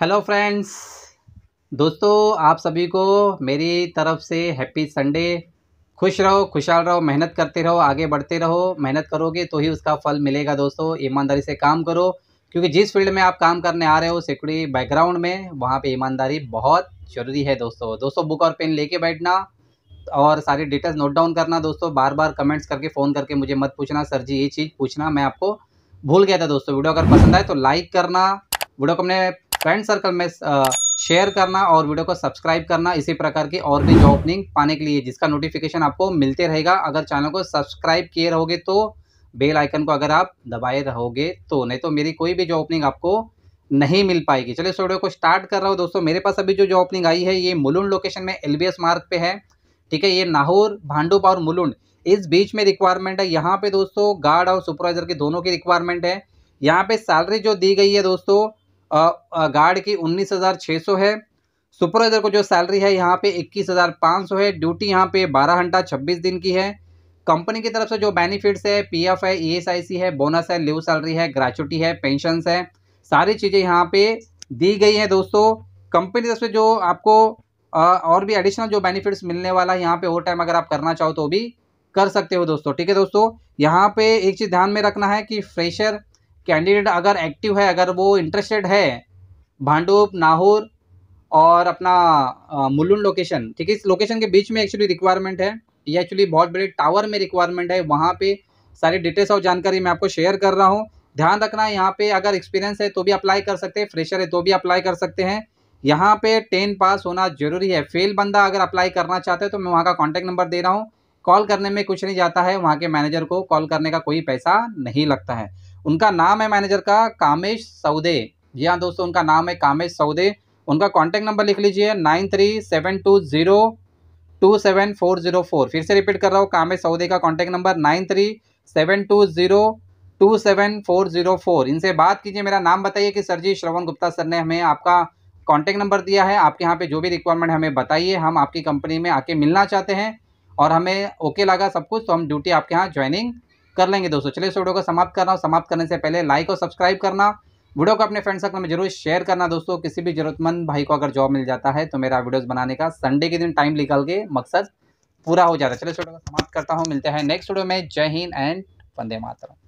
hello friends दोस्तों आप सभी को मेरी तरफ से हैप्पी संडे खुश रहो खुशहाल रहो मेहनत करते रहो आगे बढ़ते रहो मेहनत करोगे तो ही उसका फल मिलेगा दोस्तों ईमानदारी से काम करो क्योंकि जिस फील्ड में आप काम करने आ रहे हो सिक्योरिटी बैकग्राउंड में वहाँ पे ईमानदारी बहुत ज़रूरी है दोस्तों दोस्तों बुक और पेन लेके बैठना और सारी डिटेल्स नोट डाउन करना दोस्तों बार बार कमेंट्स करके फ़ोन करके मुझे मत पूछना सर जी ये चीज़ पूछना मैं आपको भूल गया था दोस्तों वीडियो अगर पसंद आए तो लाइक करना वीडियो को अपने फ्रेंड सर्कल में शेयर करना और वीडियो को सब्सक्राइब करना इसी प्रकार की और भी जॉब ओपनिंग पाने के लिए जिसका नोटिफिकेशन आपको मिलते रहेगा अगर चैनल को सब्सक्राइब किए रहोगे तो बेल आइकन को अगर आप दबाए रहोगे तो नहीं तो मेरी कोई भी जॉब ओपनिंग आपको नहीं मिल पाएगी चलिए इस वीडियो को स्टार्ट कर रहा हूँ दोस्तों मेरे पास अभी जो जॉब ओपनिंग आई है ये मुलुंड लोकेशन में एल मार्ग पर है ठीक है ये नाहौर भांडुप और मुलुंड इस बीच में रिक्वायरमेंट है यहाँ पे दोस्तों गार्ड और सुपरवाइजर के दोनों की रिक्वायरमेंट है यहाँ पे सैलरी जो दी गई है दोस्तों गार्ड की उन्नीस हज़ार छः सौ है सुपरवाइज़र को जो सैलरी है यहाँ पे इक्कीस हज़ार पाँच सौ है ड्यूटी यहाँ पे बारह घंटा छब्बीस दिन की है कंपनी की तरफ से जो बेनिफिट्स है पीएफ है ईएसआईसी है बोनस है लिव सैलरी है ग्रेचुटी है पेंशन है सारी चीज़ें यहाँ पे दी गई हैं दोस्तों कंपनी की तरफ से जो आपको और भी एडिशनल जो बेनिफिट्स मिलने वाला है यहाँ पे ओवर टाइम अगर आप करना चाहो तो भी कर सकते हो दोस्तों ठीक है दोस्तों यहाँ पे एक चीज़ ध्यान में रखना है कि फ्रेशर कैंडिडेट अगर एक्टिव है अगर वो इंटरेस्टेड है भांडूप नाहौर और अपना मुलुन लोकेशन ठीक है इस लोकेशन के बीच में एक्चुअली रिक्वायरमेंट है ये एक्चुअली बहुत बड़े टावर में रिक्वायरमेंट है वहाँ पे सारी डिटेल्स और जानकारी मैं आपको शेयर कर रहा हूँ ध्यान रखना यहाँ पे अगर एक्सपीरियंस है तो भी अप्लाई कर सकते हैं फ्रेशर है तो भी अप्लाई कर सकते हैं यहाँ पे टेन पास होना जरूरी है फेल बंदा अगर अप्लाई करना चाहते हैं तो मैं वहाँ का कॉन्टैक्ट नंबर दे रहा हूँ कॉल करने में कुछ नहीं जाता है वहाँ के मैनेजर को कॉल करने का कोई पैसा नहीं लगता है उनका नाम है मैनेजर का कामेश सौदे जी हाँ दोस्तों उनका नाम है कामेश सौदे उनका कॉन्टैक्ट नंबर लिख लीजिए nine three seven two zero two seven four zero four फिर से रिपीट कर रहा हूँ कामेश सऊदे का contact number nine three seven two zero two seven four zero four इनसे बात कीजिए मेरा नाम बताइए कि सर जी श्रवण गुप्ता सर ने हमें आपका कॉन्टैक्ट नंबर दिया है आपके यहाँ पे जो भी रिक्वायरमेंट हमें बताइए हम आपकी कंपनी में आके मिलना चाहते हैं और हमें ओके लगा सब कुछ तो हम ड्यूटी आपके यहाँ ज्वाइनिंग कर लेंगे दोस्तों चलिए इस वीडियो को समाप्त कर रहा हूँ समाप्त करने से पहले लाइक और सब्सक्राइब करना वीडियो को अपने फ्रेंड सर्कल में जरूर शेयर करना दोस्तों किसी भी जरूरतमंद भाई को अगर जॉब मिल जाता है तो मेरा वीडियोस बनाने का संडे के दिन टाइम निकाल के मकसद पूरा हो जाता है चलिए इस वीडियो को समाप्त करता हूँ मिलते हैं नेक्स्ट वीडियो में जय हिंद एंड वंदे मातरम